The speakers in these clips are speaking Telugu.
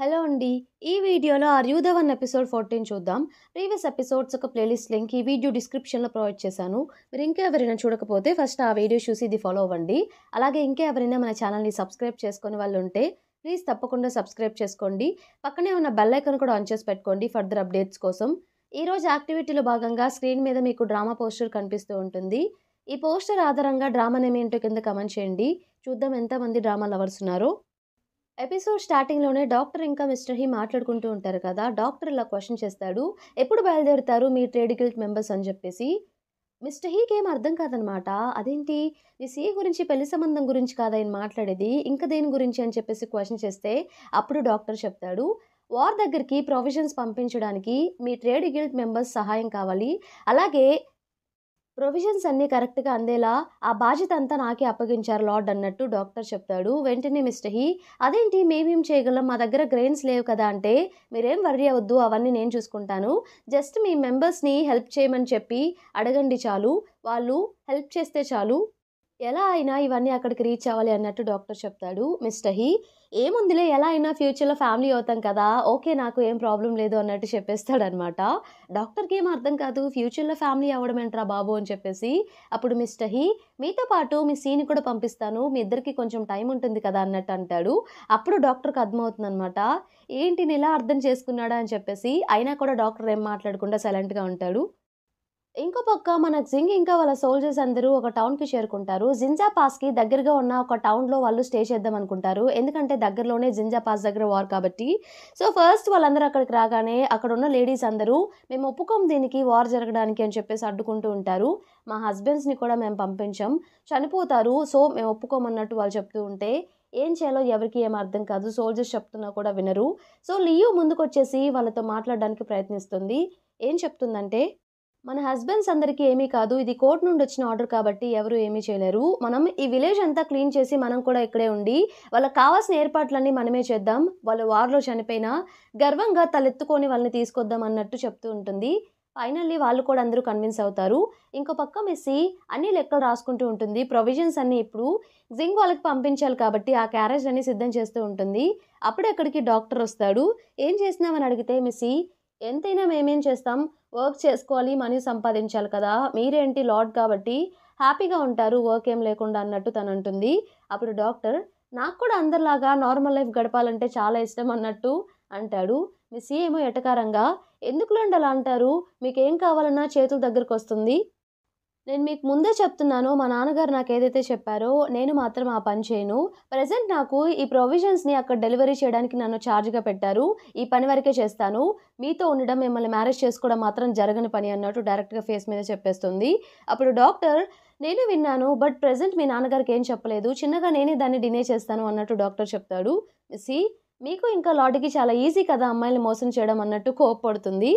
హలో అండి ఈ వీడియోలో ఆర్ యూ ధవన్ ఎపిసోడ్ ఫోర్టీన్ చూద్దాం ప్రీవియస్ ఎపిసోడ్స్ ఒక ప్లేలిస్ట్ లింక్ ఈ వీడియో డిస్క్రిప్షన్లో ప్రొవైడ్ చేశాను మీరు ఇంకా ఎవరైనా చూడకపోతే ఫస్ట్ ఆ వీడియో చూసి ఇది ఫాలో అవ్వండి అలాగే ఇంకా ఎవరైనా మన ఛానల్ని సబ్స్క్రైబ్ చేసుకునే వాళ్ళు ఉంటే ప్లీజ్ తప్పకుండా సబ్స్క్రైబ్ చేసుకోండి పక్కనే ఉన్న బెల్ కూడా ఆన్ చేసి పెట్టుకోండి ఫర్దర్ అప్డేట్స్ కోసం ఈరోజు యాక్టివిటీలో భాగంగా స్క్రీన్ మీద మీకు డ్రామా పోస్టర్ కనిపిస్తూ ఉంటుంది ఈ పోస్టర్ ఆధారంగా డ్రామా నేమేంటో కింద కమెంట్ చేయండి చూద్దాం ఎంతమంది డ్రామా లవర్స్ ఉన్నారో ఎపిసోడ్ స్టార్టింగ్లోనే డాక్టర్ ఇంకా మిస్టర్ హీ మాట్లాడుకుంటూ ఉంటారు కదా డాక్టర్ ఇలా క్వశ్చన్ చేస్తాడు ఎప్పుడు బయలుదేరుతారు మీ ట్రేడ్ గిల్ట్ మెంబర్స్ అని చెప్పేసి మిస్టర్ హీకి ఏం అర్థం కాదనమాట అదేంటి మీ సీ గురించి పెళ్లి సంబంధం గురించి కాదా ఆయన మాట్లాడేది ఇంకా దేని గురించి అని చెప్పేసి క్వశ్చన్ చేస్తే అప్పుడు డాక్టర్ చెప్తాడు వార్ దగ్గరికి ప్రొవిజన్స్ పంపించడానికి మీ ట్రేడ్ గిల్డ్ మెంబర్స్ సహాయం కావాలి అలాగే ప్రొవిజన్స్ అన్నీ కరెక్ట్గా అందేలా ఆ బాధ్యత అంతా నాకే అప్పగించారు లార్డ్ అన్నట్టు డాక్టర్ చెప్తాడు వెంటనే మిస్టర్ హీ అదేంటి మేమేం చేయగలం మా దగ్గర గ్రెయిన్స్ లేవు కదా అంటే మీరేం వర్రీ అవ్వద్దు అవన్నీ నేను చూసుకుంటాను జస్ట్ మీ మెంబర్స్ని హెల్ప్ చేయమని చెప్పి అడగండి చాలు వాళ్ళు హెల్ప్ చేస్తే చాలు ఎలా అయినా ఇవన్నీ అక్కడికి రీచ్ అవ్వాలి అన్నట్టు డాక్టర్ చెప్తాడు మిస్టర్ హీ ఏముందిలే ఎలా అయినా ఫ్యూచర్లో ఫ్యామిలీ అవుతాం కదా ఓకే నాకు ఏం ప్రాబ్లం లేదు అన్నట్టు చెప్పేస్తాడనమాట డాక్టర్కి ఏం అర్థం కాదు ఫ్యూచర్లో ఫ్యామిలీ అవ్వడం ఏంట్రా బాబు అని చెప్పేసి అప్పుడు మిస్టర్ హీ మీతో పాటు మీ సీని కూడా పంపిస్తాను మీ ఇద్దరికి కొంచెం టైం ఉంటుంది కదా అన్నట్టు అంటాడు అప్పుడు డాక్టర్కి అర్థమవుతుంది అనమాట ఏంటి ఎలా అర్థం చేసుకున్నాడా అని చెప్పేసి అయినా కూడా డాక్టర్ ఏం మాట్లాడకుండా సైలెంట్గా ఉంటాడు ఇంకో పక్క మన జింగ్ ఇంకా వాళ్ళ సోల్జర్స్ అందరూ ఒక టౌన్కి చేరుకుంటారు జింజా పాస్కి దగ్గరగా ఉన్న ఒక టౌన్లో వాళ్ళు స్టే చేద్దాం అనుకుంటారు ఎందుకంటే దగ్గరలోనే జింజా పాస్ దగ్గర వార్ కాబట్టి సో ఫస్ట్ వాళ్ళందరూ అక్కడికి రాగానే అక్కడ ఉన్న లేడీస్ అందరూ మేము ఒప్పుకోం దీనికి వార్ జరగడానికి అని చెప్పేసి అడ్డుకుంటూ ఉంటారు మా హస్బెండ్స్ని కూడా మేము పంపించాం చనిపోతారు సో మేము ఒప్పుకోమన్నట్టు వాళ్ళు చెప్తూ ఉంటే ఏం చేయాలో ఎవరికి ఏం అర్థం కాదు సోల్జర్స్ చెప్తున్నా కూడా వినరు సో లియో ముందుకొచ్చేసి వాళ్ళతో మాట్లాడడానికి ప్రయత్నిస్తుంది ఏం చెప్తుందంటే మన హస్బెండ్స్ అందరికీ ఏమీ కాదు ఇది కోర్ట్ నుండి వచ్చిన ఆర్డర్ కాబట్టి ఎవరు ఏమీ చేయలేరు మనం ఈ విలేజ్ అంతా క్లీన్ చేసి మనం కూడా ఇక్కడే ఉండి వాళ్ళకి కావాల్సిన ఏర్పాట్లన్నీ మనమే చేద్దాం వాళ్ళు వార్లో చనిపోయినా గర్వంగా తలెత్తుకొని వాళ్ళని తీసుకొద్దాం అన్నట్టు చెప్తూ ఉంటుంది ఫైనల్లీ వాళ్ళు కూడా అందరూ కన్విన్స్ అవుతారు ఇంకో పక్క మెస్సి అన్ని లెక్కలు రాసుకుంటూ ఉంటుంది ప్రొవిజన్స్ అన్నీ ఇప్పుడు జింగ్ వాళ్ళకి పంపించాలి కాబట్టి ఆ క్యారేజ్ అన్ని సిద్ధం చేస్తూ ఉంటుంది అప్పుడే అక్కడికి డాక్టర్ వస్తాడు ఏం చేసినామని అడిగితే మెస్సి ఎంతైనా మేమేం చేస్తాం వర్క్ చేసుకోవాలి మనీ సంపాదించాలి కదా మీరేంటి లాడ్ కాబట్టి హ్యాపీగా ఉంటారు వర్క్ ఏం లేకుండా అన్నట్టు తను అంటుంది అప్పుడు డాక్టర్ నాకు కూడా అందరిలాగా నార్మల్ లైఫ్ గడపాలంటే చాలా ఇష్టం అన్నట్టు అంటాడు మీ సీఏమో ఎటకారంగా ఎందుకులో అలా అంటారు మీకేం కావాలన్నా చేతుల దగ్గరకు వస్తుంది నేను మీకు ముందే చెప్తున్నాను మా నాన్నగారు నాకు ఏదైతే చెప్పారో నేను మాత్రం ఆ పని చేయను ప్రజెంట్ నాకు ఈ ప్రొవిజన్స్ని అక్కడ డెలివరీ చేయడానికి నన్ను ఛార్జ్గా పెట్టారు ఈ పని వరకే చేస్తాను మీతో ఉండడం మిమ్మల్ని మ్యారేజ్ చేసుకోవడం మాత్రం జరగని పని అన్నట్టు డైరెక్ట్గా ఫేస్ మీద చెప్పేస్తుంది అప్పుడు డాక్టర్ నేను విన్నాను బట్ ప్రజెంట్ మీ నాన్నగారికి ఏం చెప్పలేదు చిన్నగా నేనే దాన్ని డినే చేస్తాను అన్నట్టు డాక్టర్ చెప్తాడు సి మీకు ఇంకా లాటికి చాలా ఈజీ కదా అమ్మాయిని మోసం చేయడం అన్నట్టు కోప్పడుతుంది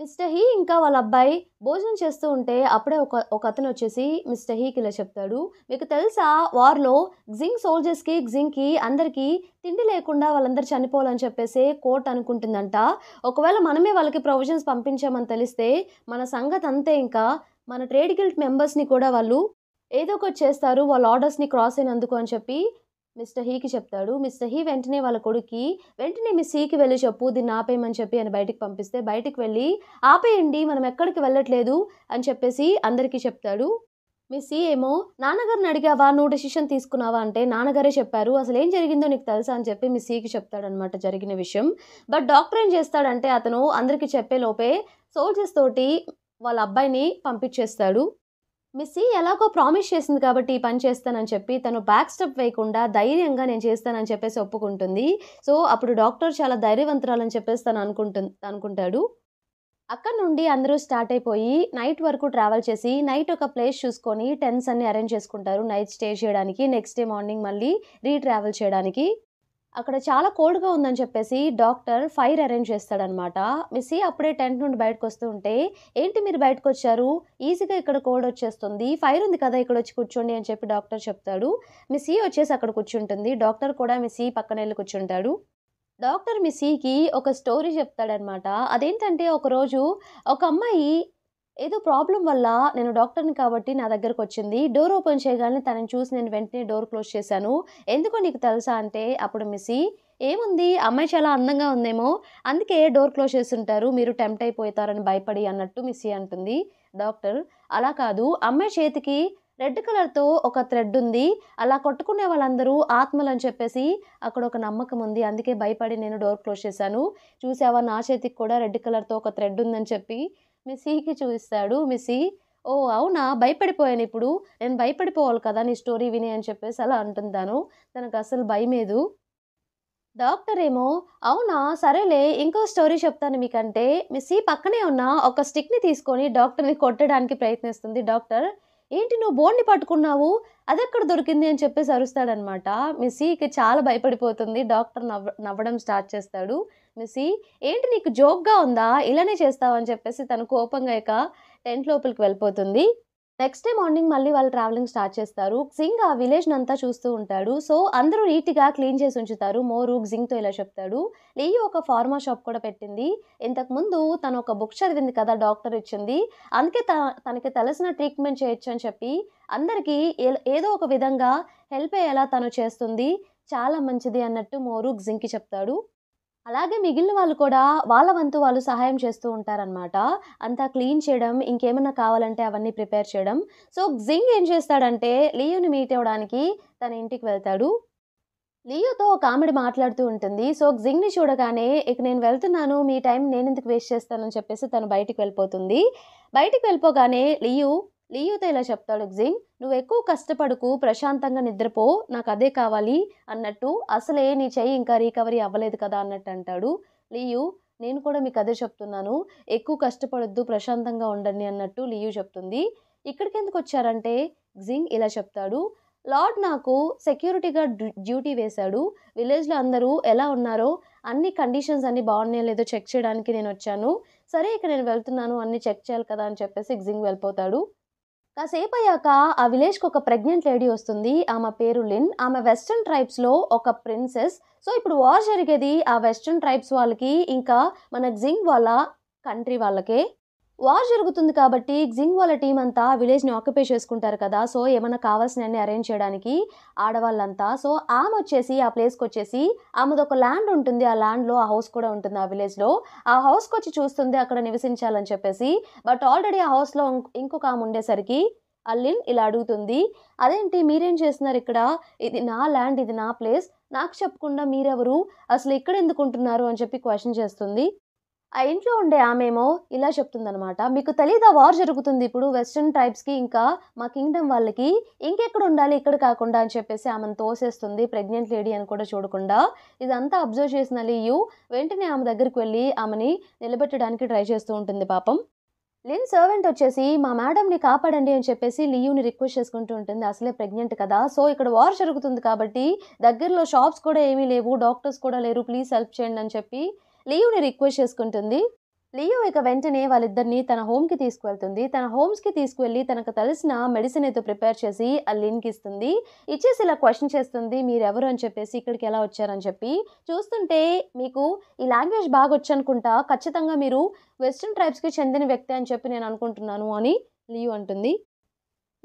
మిస్టర్ హీ ఇంకా వాళ్ళ అబ్బాయి భోజనం చేస్తూ ఉంటే అప్పుడే ఒక ఒక అతను వచ్చేసి మిస్టర్ హీకి ఇలా చెప్తాడు మీకు తెలుసా వార్లో జింగ్ సోల్జర్స్కి జింగ్కి అందరికీ తిండి లేకుండా వాళ్ళందరూ చనిపోవాలని చెప్పేసి కోర్ట్ అనుకుంటుందంట ఒకవేళ మనమే వాళ్ళకి ప్రొవిజన్స్ పంపించామని తెలిస్తే మన సంగతి అంతే ఇంకా మన ట్రేడ్ గిల్ట్ మెంబర్స్ని కూడా వాళ్ళు ఏదో ఒకటి చేస్తారు వాళ్ళ ఆర్డర్స్ని క్రాస్ అయినందుకు అని చెప్పి మిస్టర్ హీకి చెప్తాడు మిస్టర్ హీ వెంటనే వాళ్ళ కొడుక్కి వెంటనే మిస్ హీకి వెళ్ళి చెప్పు దీన్ని ఆపేయమని చెప్పి ఆయన బయటికి పంపిస్తే బయటికి వెళ్ళి ఆపేయండి మనం ఎక్కడికి వెళ్ళట్లేదు అని చెప్పేసి అందరికీ చెప్తాడు మిస్ ఏమో నాన్నగారిని అడిగావా నువ్వు డెసిషన్ తీసుకున్నావా అంటే నాన్నగారే చెప్పారు అసలు ఏం జరిగిందో నీకు తెలుసా అని చెప్పి మిస్ ఈకి చెప్తాడనమాట జరిగిన విషయం బట్ డాక్టర్ ఏం చేస్తాడంటే అతను అందరికీ లోపే సోల్జర్స్ తోటి వాళ్ళ అబ్బాయిని పంపించేస్తాడు మిస్సీ ఎలాగో ప్రామిస్ చేసింది కాబట్టి ఈ పని చేస్తానని చెప్పి తను బ్యాక్ స్టెప్ వేయకుండా ధైర్యంగా నేను చేస్తానని చెప్పేసి ఒప్పుకుంటుంది సో అప్పుడు డాక్టర్ చాలా ధైర్యవంతురాలని చెప్పేసి తను అనుకుంటు అనుకుంటాడు అక్కడ నుండి అందరూ స్టార్ట్ అయిపోయి నైట్ వరకు ట్రావెల్ చేసి నైట్ ఒక ప్లేస్ చూసుకొని టెన్స్ అన్ని అరేంజ్ చేసుకుంటారు నైట్ స్టే చేయడానికి నెక్స్ట్ డే మార్నింగ్ మళ్ళీ రీ ట్రావెల్ చేయడానికి అక్కడ చాలా కోల్డ్గా ఉందని చెప్పేసి డాక్టర్ ఫైర్ అరేంజ్ చేస్తాడనమాట మిస్సి అప్పుడే టెంట్ నుండి బయటకు వస్తూ ఉంటే ఏంటి మీరు బయటకు వచ్చారు ఈజీగా ఇక్కడ కోల్డ్ వచ్చేస్తుంది ఫైర్ ఉంది కదా ఇక్కడ వచ్చి కూర్చోండి అని చెప్పి డాక్టర్ చెప్తాడు మిస్సి వచ్చేసి అక్కడ కూర్చుంటుంది డాక్టర్ కూడా మిస్సి పక్కన వెళ్ళి కూర్చుంటాడు డాక్టర్ మిస్సీకి ఒక స్టోరీ చెప్తాడనమాట అదేంటంటే ఒకరోజు ఒక అమ్మాయి ఏదో ప్రాబ్లం వల్ల నేను డాక్టర్ని కాబట్టి నా దగ్గరకు వచ్చింది డోర్ ఓపెన్ చేయగానే తనని చూసి నేను వెంటనే డోర్ క్లోజ్ చేశాను ఎందుకో నీకు తెలుసా అంటే అప్పుడు మిసి ఏముంది అమ్మాయి చాలా అందంగా ఉందేమో అందుకే డోర్ క్లోజ్ చేస్తుంటారు మీరు టెంప్ట్ అయిపోతారని భయపడి అన్నట్టు మిస్సి అంటుంది డాక్టర్ అలా కాదు అమ్మాయి చేతికి రెడ్ కలర్తో ఒక థ్రెడ్ ఉంది అలా కొట్టుకునే వాళ్ళందరూ ఆత్మలు అని చెప్పేసి అక్కడ ఒక నమ్మకం ఉంది అందుకే భయపడి నేను డోర్ క్లోజ్ చేశాను చూసావా నా చేతికి కూడా రెడ్ కలర్తో ఒక థ్రెడ్ ఉందని చెప్పి మిస్సీకి చూపిస్తాడు మిస్సీ ఓ అవునా భయపడిపోయాను ఇప్పుడు నేను భయపడిపోవాలి కదా నీ స్టోరీ విని అని చెప్పేసి అలా అంటుందాను తనకు అసలు భయమేదు డాక్టర్ ఏమో అవునా సరేలే ఇంకో స్టోరీ చెప్తాను మీకంటే మిస్సీ పక్కనే ఉన్న ఒక స్టిక్ని తీసుకొని డాక్టర్ని కొట్టడానికి ప్రయత్నిస్తుంది డాక్టర్ ఏంటి నువ్వు బోన్ని పట్టుకున్నావు అదెక్కడ దొరికింది అని చెప్పేసి అరుస్తాడనమాట మిస్సీకి చాలా భయపడిపోతుంది డాక్టర్ నవ్వ నవ్వడం స్టార్ట్ చేస్తాడు మిస్సీ ఏంటి నీకు జోక్గా ఉందా ఇలానే చేస్తావని చెప్పేసి తను కోపంగా ఇక టెంట్ లోపలికి వెళ్ళిపోతుంది నెక్స్ట్ డే మార్నింగ్ మళ్ళీ వాళ్ళు ట్రావెలింగ్ స్టార్ట్ చేస్తారు జింగ్ ఆ విలేజ్ అంతా చూస్తూ ఉంటాడు సో అందరూ నీట్గా క్లీన్ చేసి ఉంచుతారు మోరు జింగ్తో ఇలా చెప్తాడు లియో ఒక ఫార్మా షాప్ కూడా పెట్టింది ఇంతకుముందు తను ఒక బుక్ చదివింది కదా డాక్టర్ ఇచ్చింది అందుకే తనకి తెలిసిన ట్రీట్మెంట్ చేయొచ్చు అని చెప్పి అందరికీ ఏదో ఒక విధంగా హెల్ప్ అయ్యేలా తను చేస్తుంది చాలా మంచిది అన్నట్టు మోరు జింగ్కి చెప్తాడు అలాగే మిగిలిన వాళ్ళు కూడా వాళ్ళ వంతు వాళ్ళు సహాయం చేస్తూ ఉంటారనమాట అంతా క్లీన్ చేయడం ఇంకేమైనా కావాలంటే అవన్నీ ప్రిపేర్ చేయడం సో జింగ్ ఏం చేస్తాడంటే లియోని మీట్ అవ్వడానికి తన ఇంటికి వెళ్తాడు లియోతో ఒక ఆమెడి మాట్లాడుతూ ఉంటుంది సో జింగ్ని చూడగానే ఇక నేను వెళ్తున్నాను మీ టైం నేను ఎందుకు వేస్ట్ చేస్తానని చెప్పేసి తను బయటికి వెళ్ళిపోతుంది బయటికి వెళ్ళిపోగానే లియు లీయుతో ఇలా చెప్తాడు జింగ్ నువ్వు ఎక్కువ కష్టపడుకు ప్రశాంతంగా నిద్రపో నాకు అదే కావాలి అన్నట్టు అసలే నీ చెయ్యి ఇంకా రికవరీ అవ్వలేదు కదా అన్నట్టు అంటాడు లియు నేను కూడా మీకు అదే చెప్తున్నాను ఎక్కువ కష్టపడొద్దు ప్రశాంతంగా ఉండండి అన్నట్టు లియు చెప్తుంది ఇక్కడికి ఎందుకు వచ్చారంటే జింగ్ ఇలా చెప్తాడు లార్డ్ నాకు సెక్యూరిటీగా డ్యూటీ వేశాడు విలేజ్లో అందరూ ఎలా ఉన్నారో అన్ని కండిషన్స్ అన్ని బాగున్నాయో లేదో చెక్ చేయడానికి నేను వచ్చాను సరే ఇక నేను వెళ్తున్నాను అన్ని చెక్ చేయాలి కదా అని చెప్పేసి జింగ్ వెళ్ళిపోతాడు కాసేపు అయ్యాక ఆ విలేజ్కి ఒక ప్రెగ్నెంట్ లేడీ వస్తుంది ఆమె పేరు లిన్ ఆమె వెస్ట్రన్ ట్రైబ్స్లో ఒక ప్రిన్సెస్ సో ఇప్పుడు వార్ జరిగేది ఆ వెస్ట్రన్ ట్రైబ్స్ వాళ్ళకి ఇంకా మన జింగ్ వాళ్ళ కంట్రీ వాళ్ళకే వార్ జరుగుతుంది కాబట్టి జింగ్ వాళ్ళ టీం అంతా విలేజ్ని ఆక్యుపై చేసుకుంటారు కదా సో ఏమైనా కావాల్సినవన్నీ అరేంజ్ చేయడానికి ఆడవాళ్ళంతా సో ఆమె వచ్చేసి ఆ ప్లేస్కి వచ్చేసి ఆమెది ఒక ల్యాండ్ ఉంటుంది ఆ ల్యాండ్లో ఆ హౌస్ కూడా ఉంటుంది ఆ విలేజ్లో ఆ హౌస్కి వచ్చి చూస్తుంది అక్కడ నివసించాలని చెప్పేసి బట్ ఆల్రెడీ ఆ హౌస్లో ఇంకొక ఆమె ఉండేసరికి అల్లిన్ ఇలా అడుగుతుంది అదేంటి మీరేం చేస్తున్నారు ఇక్కడ ఇది నా ల్యాండ్ ఇది నా ప్లేస్ నాకు చెప్పకుండా మీరెవరు అసలు ఇక్కడ ఎందుకు ఉంటున్నారు అని చెప్పి క్వశ్చన్ చేస్తుంది ఆ ఇంట్లో ఉండే ఆమెమో ఇలా చెప్తుందనమాట మీకు తెలీదా వార్ జరుగుతుంది ఇప్పుడు వెస్ట్రన్ ట్రైబ్స్కి ఇంకా మా కింగ్డమ్ వాళ్ళకి ఇంకెక్కడ ఉండాలి ఇక్కడ కాకుండా అని చెప్పేసి ఆమెను తోసేస్తుంది ప్రెగ్నెంట్ లేడీ అని కూడా చూడకుండా ఇదంతా అబ్జర్వ్ చేసిన లియు వెంటనే ఆమె దగ్గరికి వెళ్ళి ఆమెని నిలబెట్టడానికి ట్రై చేస్తూ ఉంటుంది పాపం లిన్ సర్వెంట్ వచ్చేసి మా మేడంని కాపాడండి అని చెప్పేసి లియూని రిక్వెస్ట్ చేసుకుంటూ ఉంటుంది అసలే ప్రెగ్నెంట్ కదా సో ఇక్కడ వార్ జరుగుతుంది కాబట్టి దగ్గరలో షాప్స్ కూడా ఏమీ లేవు డాక్టర్స్ కూడా లేరు ప్లీజ్ హెల్ప్ చేయండి అని చెప్పి లియోని రిక్వెస్ట్ చేసుకుంటుంది లియో ఇక వెంటనే వాళ్ళిద్దరిని తన హోమ్కి తీసుకువెళ్తుంది తన హోమ్స్కి తీసుకువెళ్ళి తనకు తెలిసిన మెడిసిన్ అయితే ప్రిపేర్ చేసి అల్లిన్కి ఇస్తుంది ఇచ్చేసి ఇలా క్వశ్చన్ చేస్తుంది మీరు ఎవరు అని చెప్పేసి ఇక్కడికి ఎలా వచ్చారని చెప్పి చూస్తుంటే మీకు ఈ లాంగ్వేజ్ బాగా వచ్చనుకుంటా ఖచ్చితంగా మీరు వెస్ట్రన్ ట్రైబ్స్కి చెందిన వ్యక్తి అని చెప్పి నేను అనుకుంటున్నాను అని లియో అంటుంది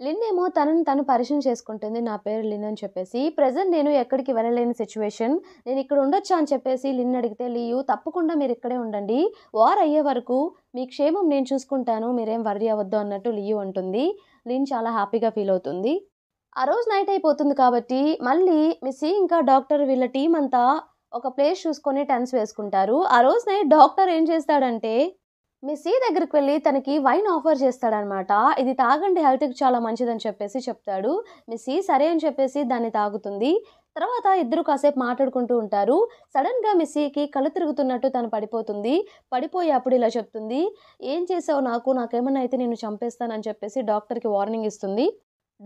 లిన్ ఏమో తనని తను పరిచయం చేసుకుంటుంది నా పేరు లిన్ అని చెప్పేసి ప్రజెంట్ నేను ఎక్కడికి వెళ్ళలేని సిచ్యువేషన్ నేను ఇక్కడ ఉండొచ్చా అని చెప్పేసి లిన్ అడిగితే లియు తప్పకుండా మీరు ఇక్కడే ఉండండి వార్ అయ్యే వరకు మీ క్షేమం నేను చూసుకుంటాను మీరేం వర్రీ అవ్వద్దు అన్నట్టు లియు అంటుంది లిన్ చాలా హ్యాపీగా ఫీల్ అవుతుంది ఆ రోజు నైట్ అయిపోతుంది కాబట్టి మళ్ళీ మిస్సి ఇంకా డాక్టర్ వీళ్ళ టీం అంతా ఒక ప్లేస్ చూసుకొని టెన్స్ వేసుకుంటారు ఆ రోజు నైట్ డాక్టర్ ఏం చేస్తాడంటే మీ సీ దగ్గరికి వెళ్ళి తనకి వైన్ ఆఫర్ చేస్తాడనమాట ఇది తాగండి హెల్త్కి చాలా మంచిదని చెప్పేసి చెప్తాడు మీ సీ సరే అని చెప్పేసి దాన్ని తాగుతుంది తర్వాత ఇద్దరు కాసేపు మాట్లాడుకుంటూ ఉంటారు సడన్గా మిస్సీకి కళ్ళు తిరుగుతున్నట్టు తను పడిపోతుంది పడిపోయి అప్పుడు ఇలా చెప్తుంది ఏం చేసావు నాకు నాకేమన్నా అయితే నేను చంపేస్తానని చెప్పేసి డాక్టర్కి వార్నింగ్ ఇస్తుంది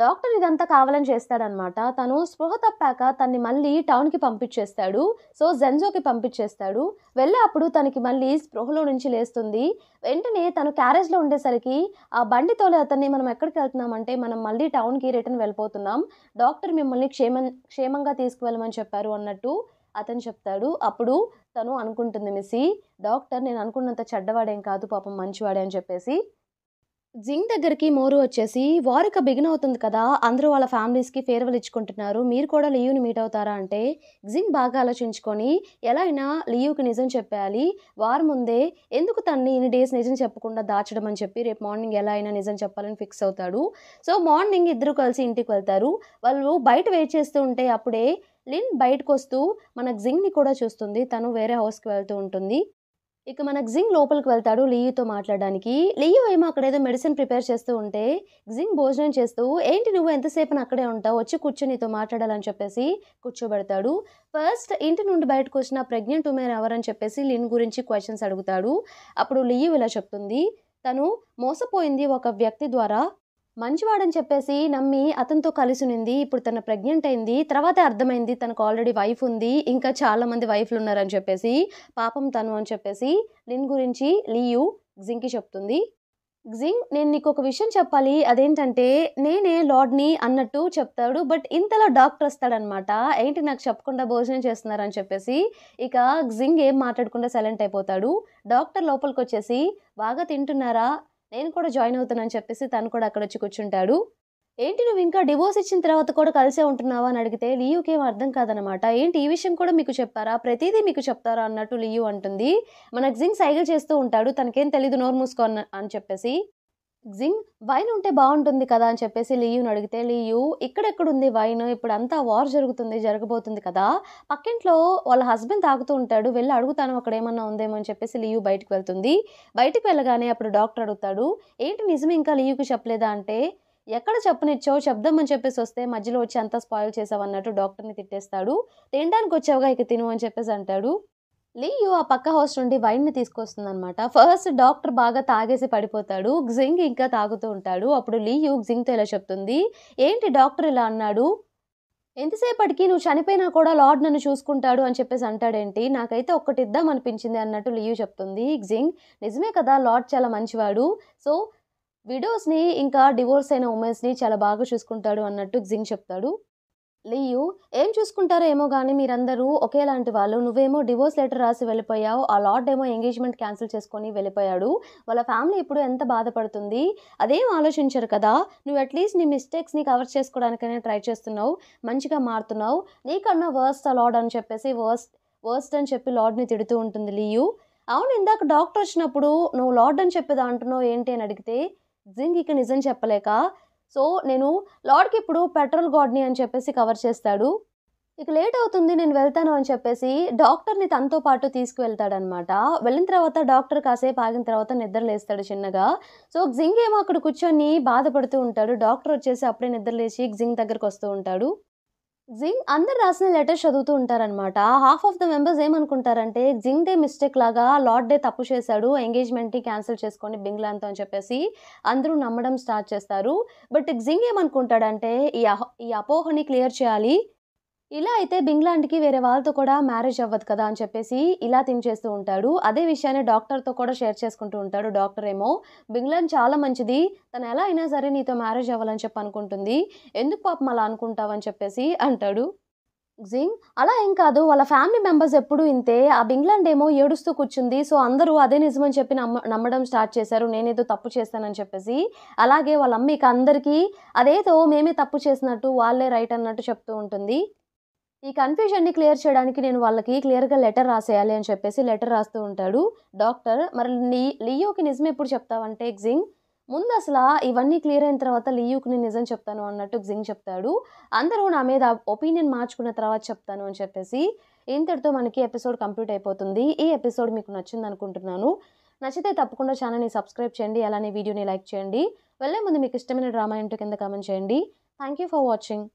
డాక్టర్ ఇదంతా కావాలని చేస్తాడనమాట తను స్పృహ తప్పాక తన్ని మళ్ళీ టౌన్కి పంపించేస్తాడు సో జెన్జోకి పంపించేస్తాడు వెళ్ళే అప్పుడు తనకి మళ్ళీ స్పృహలో నుంచి లేస్తుంది వెంటనే తను క్యారేజ్లో ఉండేసరికి ఆ బండి తోలే అతన్ని మనం ఎక్కడికి వెళ్తున్నామంటే మనం మళ్ళీ టౌన్కి రిటర్న్ వెళ్ళిపోతున్నాం డాక్టర్ మిమ్మల్ని క్షేమం క్షేమంగా తీసుకువెళ్ళమని చెప్పారు అన్నట్టు అతను చెప్తాడు అప్పుడు తను అనుకుంటుంది మిస్సి డాక్టర్ నేను అనుకున్నంత చెడ్డవాడేం కాదు పాపం మంచివాడే అని చెప్పేసి జింగ్ దగ్గరికి మోరు వచ్చేసి వారిక బిగిన్ అవుతుంది కదా అందరూ వాళ్ళ ఫ్యామిలీస్కి ఫేర్వెల్ ఇచ్చుకుంటున్నారు మీరు కూడా లీవ్ని మీట్ అవుతారా అంటే జింగ్ బాగా ఆలోచించుకొని ఎలా అయినా లీవ్కి నిజం చెప్పాలి వారు ముందే ఎందుకు తన్ని ఇన్ని డేస్ నిజం చెప్పకుండా దాచడం అని చెప్పి రేపు మార్నింగ్ ఎలా అయినా నిజం చెప్పాలని ఫిక్స్ అవుతాడు సో మార్నింగ్ ఇద్దరు కలిసి ఇంటికి వెళ్తారు వాళ్ళు బయట వెయిట్ చేస్తూ ఉంటే అప్పుడే లిన్ బయటకు వస్తూ మన జింగ్ని కూడా చూస్తుంది తను వేరే హౌస్కి వెళ్తూ ఉంటుంది ఇక మన జింగ్ లోపలికి వెళ్తాడు లీయుతో మాట్లాడడానికి లీయు ఏమో అక్కడ ఏదో మెడిసిన్ ప్రిపేర్ చేస్తూ ఉంటే జింగ్ భోజనం చేస్తూ ఏంటి నువ్వు ఎంతసేపు అక్కడే ఉంటావు వచ్చి కూర్చొని నీతో మాట్లాడాలని చెప్పేసి కూర్చోబెడతాడు ఫస్ట్ ఇంటి నుండి బయటకు వచ్చిన ప్రెగ్నెంట్ ఉమెన్ ఎవరని చెప్పేసి లిన్ గురించి క్వశ్చన్స్ అడుగుతాడు అప్పుడు లియూ ఇలా చెప్తుంది తను మోసపోయింది ఒక వ్యక్తి ద్వారా మంచివాడని చెప్పేసి నమ్మి అతనితో కలిసి ఉంది ఇప్పుడు తన ప్రెగ్నెంట్ అయింది తర్వాత అర్థమైంది తనకు ఆల్రెడీ వైఫ్ ఉంది ఇంకా చాలా మంది వైఫ్లు ఉన్నారని చెప్పేసి పాపం తను అని చెప్పేసి లిన్ గురించి లియు జింకి చెప్తుంది జింగ్ నేను నీకు ఒక విషయం చెప్పాలి అదేంటంటే నేనే లార్డ్ని అన్నట్టు చెప్తాడు బట్ ఇంతలో డాక్టర్ వస్తాడనమాట ఏంటి నాకు చెప్పకుండా భోజనం చేస్తున్నారని చెప్పేసి ఇక జింగ్ ఏం మాట్లాడకుండా సైలెంట్ అయిపోతాడు డాక్టర్ లోపలికి వచ్చేసి బాగా తింటున్నారా నేను కూడా జాయిన్ అవుతానని చెప్పేసి తను కూడా అక్కడ వచ్చి కూర్చుంటాడు ఏంటి నువ్వు ఇంకా డివోర్స్ ఇచ్చిన తర్వాత కూడా కలిసే ఉంటున్నావా అని అడిగితే లియూకి ఏం అర్థం కాదనమాట ఏంటి ఈ విషయం కూడా మీకు చెప్పారా ప్రతిదీ మీకు చెప్తారా అన్నట్టు లియూ అంటుంది మనకు జింగ్ సైగలు చేస్తూ ఉంటాడు తనకేం తెలీదు నోరు మూసుకో అని చెప్పేసి జింగ్ వైన్ ఉంటే బాగుంటుంది కదా అని చెప్పేసి లీయూని అడిగితే లీయు ఇక్కడెక్కడుంది వైన్ ఇప్పుడు అంతా వార్ జరుగుతుంది జరగబోతుంది కదా పక్కింట్లో వాళ్ళ హస్బెండ్ తాగుతూ ఉంటాడు వెళ్ళి అడుగుతాను అక్కడ ఏమన్నా ఉందేమో అని చెప్పేసి లీయు బయటకు వెళ్తుంది బయటకు వెళ్ళగానే అప్పుడు డాక్టర్ అడుగుతాడు ఏంటి నిజం ఇంకా లీయుకి చెప్పలేదా అంటే ఎక్కడ చెప్పనిచ్చో చెప్దామని అని చెప్పేసి వస్తే మధ్యలో వచ్చి అంతా స్పాయిల్ చేసావన్నట్టు డాక్టర్ని తిట్టేస్తాడు తినడానికి వచ్చావుగా ఇక తిను అని చెప్పేసి అంటాడు లియో ఆ పక్క హౌస్ నుండి వైన్ని తీసుకొస్తుంది అనమాట ఫస్ట్ డాక్టర్ బాగా తాగేసి పడిపోతాడు జింగ్ ఇంకా తాగుతూ ఉంటాడు అప్పుడు లియో జింగ్తో ఇలా చెప్తుంది ఏంటి డాక్టర్ ఇలా అన్నాడు ఎంతసేపటికి నువ్వు చనిపోయినా కూడా లార్డ్ నన్ను చూసుకుంటాడు అని చెప్పేసి అంటాడేంటి నాకైతే ఒక్కటిద్దాం అనిపించింది అన్నట్టు లియూ చెప్తుంది జింగ్ నిజమే కదా లార్డ్ చాలా మంచివాడు సో విడోస్ని ఇంకా డివోర్స్ అయిన ఉమెన్స్ని చాలా బాగా చూసుకుంటాడు అన్నట్టు జింగ్ చెప్తాడు లియు ఏం చూసుకుంటారో ఏమో కానీ మీరందరూ ఒకేలాంటి వాళ్ళు నువ్వేమో డివోర్స్ లెటర్ రాసి వెళ్ళిపోయావు ఆ లార్డ్ ఏమో ఎంగేజ్మెంట్ క్యాన్సిల్ చేసుకొని వెళ్ళిపోయాడు వాళ్ళ ఫ్యామిలీ ఇప్పుడు ఎంత బాధపడుతుంది అదేం ఆలోచించరు కదా నువ్వు అట్లీస్ట్ నీ మిస్టేక్స్ని కవర్ చేసుకోవడానికైనా ట్రై చేస్తున్నావు మంచిగా మారుతున్నావు నీకన్నా వర్స్ట్ ఆ లార్డ్ అని చెప్పేసి వర్స్ట్ వర్స్ట్ అని చెప్పి లార్డ్ని తిడుతూ ఉంటుంది లియు అవును ఇందాక డాక్టర్ వచ్చినప్పుడు నువ్వు లార్డ్ అని చెప్పేది అంటున్నావు ఏంటి అని అడిగితే జింగ్ ఇక నిజం చెప్పలేక సో నేను లార్డ్కి ఇప్పుడు పెట్రోల్ గాడ్ని అని చెప్పేసి కవర్ చేస్తాడు ఇక లేట్ అవుతుంది నేను వెళ్తాను అని చెప్పేసి డాక్టర్ని తనతో పాటు తీసుకువెళ్తాడనమాట వెళ్ళిన తర్వాత డాక్టర్ కాసేపు ఆగిన తర్వాత నిద్ర లేస్తాడు చిన్నగా సో జింగ్ ఏమో అక్కడ కూర్చొని బాధపడుతూ ఉంటాడు డాక్టర్ వచ్చేసి అప్పుడే నిద్ర లేచి జింగ్ దగ్గరకు వస్తూ ఉంటాడు జింగ్ అందరు రాసిన లెటర్స్ చదువుతూ ఉంటారనమాట హాఫ్ ఆఫ్ ద మెంబర్స్ ఏమనుకుంటారంటే జింగ్ డే మిస్టేక్ లాగా లార్డ్ డే తప్పు చేశాడు ఎంగేజ్మెంట్ని క్యాన్సిల్ చేసుకొని బింగ్లాంతో అని చెప్పేసి అందరూ నమ్మడం స్టార్ట్ చేస్తారు బట్ జింగ్ ఏమనుకుంటాడంటే ఈ ఈ అపోహని క్లియర్ చేయాలి ఇలా అయితే బింగ్లాండ్కి వేరే వాళ్ళతో కూడా మ్యారేజ్ అవ్వదు కదా అని చెప్పేసి ఇలా థింక్ చేస్తూ ఉంటాడు అదే విషయాన్ని డాక్టర్తో కూడా షేర్ చేసుకుంటూ ఉంటాడు డాక్టర్ ఏమో బింగ్లాండ్ చాలా మంచిది తను ఎలా అయినా సరే నీతో మ్యారేజ్ అవ్వాలని చెప్పి అనుకుంటుంది ఎందుకు పాపం అలా అనుకుంటావని చెప్పేసి అంటాడు జింగ్ అలా ఏం కాదు వాళ్ళ ఫ్యామిలీ మెంబర్స్ ఎప్పుడు ఇంతే ఆ బింగ్లాండ్ ఏమో ఏడుస్తూ కూర్చుంది సో అందరూ అదే నిజమని చెప్పి నమ్మ నమ్మడం స్టార్ట్ చేశారు నేనేదో తప్పు చేస్తానని చెప్పేసి అలాగే వాళ్ళ అమ్మ ఇక అందరికీ అదేదో మేమే తప్పు చేసినట్టు వాళ్ళే రైట్ అన్నట్టు చెప్తూ ఉంటుంది ఈ కన్ఫ్యూజన్ని క్లియర్ చేయడానికి నేను వాళ్ళకి క్లియర్గా లెటర్ రాసేయాలి అని చెప్పేసి లెటర్ రాస్తూ ఉంటాడు డాక్టర్ మరి నీ లియోకి నిజం ఎప్పుడు చెప్తావంటే జింగ్ ముందు అసలు ఇవన్నీ క్లియర్ అయిన తర్వాత లీయూకి నేను నిజం చెప్తాను అన్నట్టు జింగ్ చెప్తాడు అందరూ నా మీద ఒపీనియన్ మార్చుకున్న తర్వాత చెప్తాను అని చెప్పేసి ఇంతటితో మనకి ఎపిసోడ్ కంప్లీట్ అయిపోతుంది ఈ ఎపిసోడ్ మీకు నచ్చింది అనుకుంటున్నాను నచ్చితే తప్పకుండా ఛానల్ని సబ్స్క్రైబ్ చేయండి అలానే వీడియోని లైక్ చేయండి వెళ్ళే ముందు మీకు ఇష్టమైన డ్రామా ఏంటో కింద కామెంట్ చేయండి థ్యాంక్ యూ ఫర్ వాచింగ్